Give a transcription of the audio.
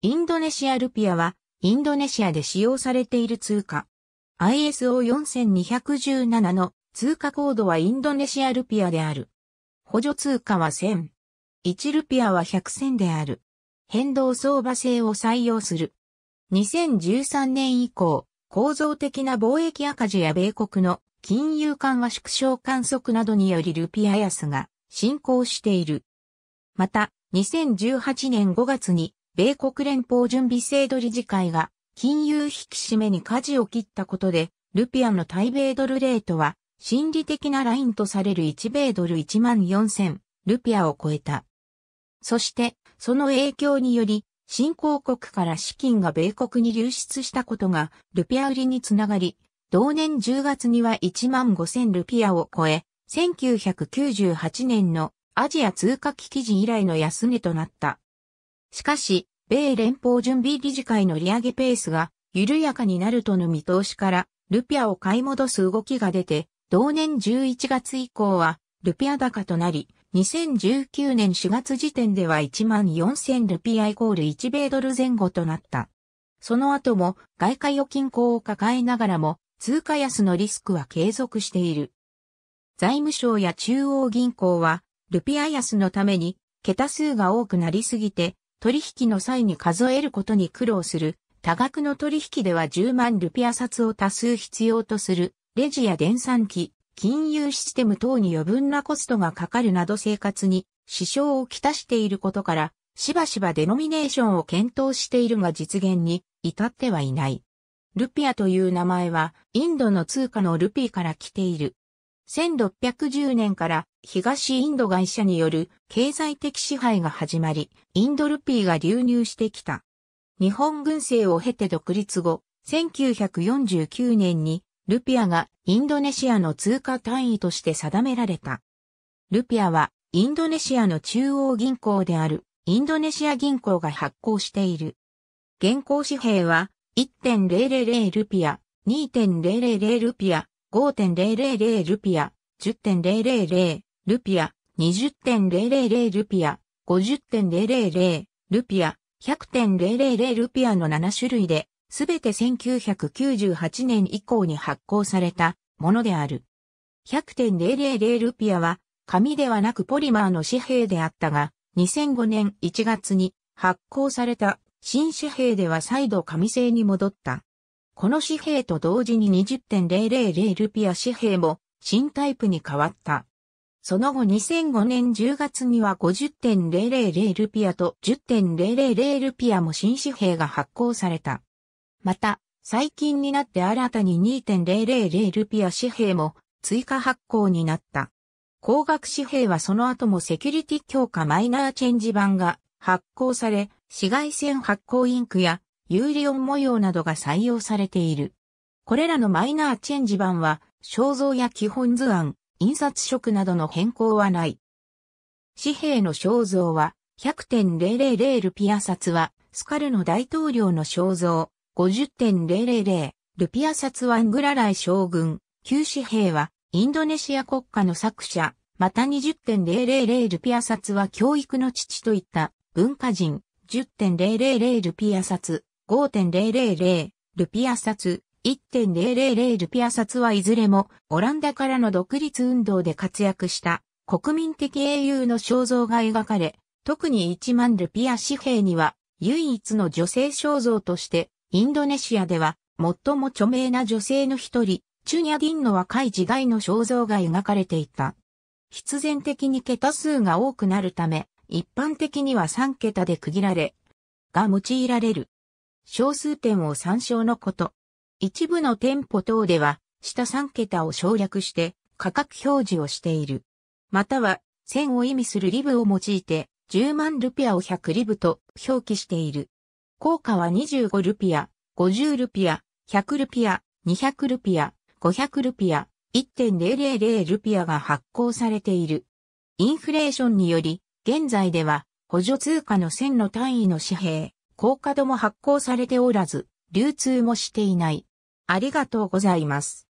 インドネシアルピアは、インドネシアで使用されている通貨。ISO4217 の通貨コードはインドネシアルピアである。補助通貨は1000。1ルピアは100銭である。変動相場制を採用する。2013年以降、構造的な貿易赤字や米国の金融緩和縮小観測などによりルピア安が進行している。また、2018年5月に米国連邦準備制度理事会が金融引き締めに舵を切ったことで、ルピアの対米ドルレートは、心理的なラインとされる1米ドル1万4000ルピアを超えた。そして、その影響により、新興国から資金が米国に流出したことが、ルピア売りにつながり、同年10月には1万5000ルピアを超え、1998年のアジア通貨危機時以来の安値となった。しかし、米連邦準備理事会の利上げペースが緩やかになるとの見通しから、ルピアを買い戻す動きが出て、同年11月以降は、ルピア高となり、2019年4月時点では14,000ルピアイコール1米ドル前後となった。その後も外貨預金口を抱えながらも通貨安のリスクは継続している。財務省や中央銀行はルピア安のために桁数が多くなりすぎて取引の際に数えることに苦労する、多額の取引では10万ルピア札を多数必要とする、レジや電算機、金融システム等に余分なコストがかかるなど生活に支障をきたしていることから、しばしばデノミネーションを検討しているが実現に至ってはいない。ルピアという名前は、インドの通貨のルピーから来ている。1610年から東インド会社による経済的支配が始まり、インドルピーが流入してきた。日本軍政を経て独立後、1949年にルピアがインドネシアの通貨単位として定められた。ルピアはインドネシアの中央銀行であるインドネシア銀行が発行している。現行紙幣は1.000ルピア、2.000ルピア、5.000ルピア、10.000ルピア、20.000ルピア、50.000ルピア、100.000ルピアの7種類で、すべて1998年以降に発行されたものである。100.000ルピアは、紙ではなくポリマーの紙幣であったが、2005年1月に発行された新紙幣では再度紙製に戻った。この紙幣と同時に20.000ルピア紙幣も新タイプに変わった。その後2005年10月には50.000ルピアと10.000ルピアも新紙幣が発行された。また、最近になって新たに2.000ルピア紙幣も追加発行になった。高額紙幣はその後もセキュリティ強化マイナーチェンジ版が発行され、紫外線発行インクやユーリオン模様などが採用されている。これらのマイナーチェンジ版は、肖像や基本図案、印刷色などの変更はない。紙幣の肖像は、100.000ルピア札は、スカルの大統領の肖像、50.000ルピア札はングラライ将軍、旧紙幣は、インドネシア国家の作者、また20.000ルピア札は教育の父といった文化人、10.000ルピア札、5.000ルピア札、1.000ルピア札はいずれもオランダからの独立運動で活躍した国民的英雄の肖像が描かれ、特に1万ルピア紙幣には唯一の女性肖像としてインドネシアでは最も著名な女性の一人、チュニャディンの若い時代の肖像が描かれていた。必然的に桁数が多くなるため、一般的には3桁で区切られ、が用いられる。小数点を参照のこと。一部の店舗等では、下3桁を省略して価格表示をしている。または、1000を意味するリブを用いて、10万ルピアを100リブと表記している。効果は25ルピア、50ルピア、100ルピア、200ルピア、500ルピア、1.000ルピアが発行されている。インフレーションにより、現在では補助通貨の1000の単位の紙幣、高価度も発行されておらず、流通もしていない。ありがとうございます。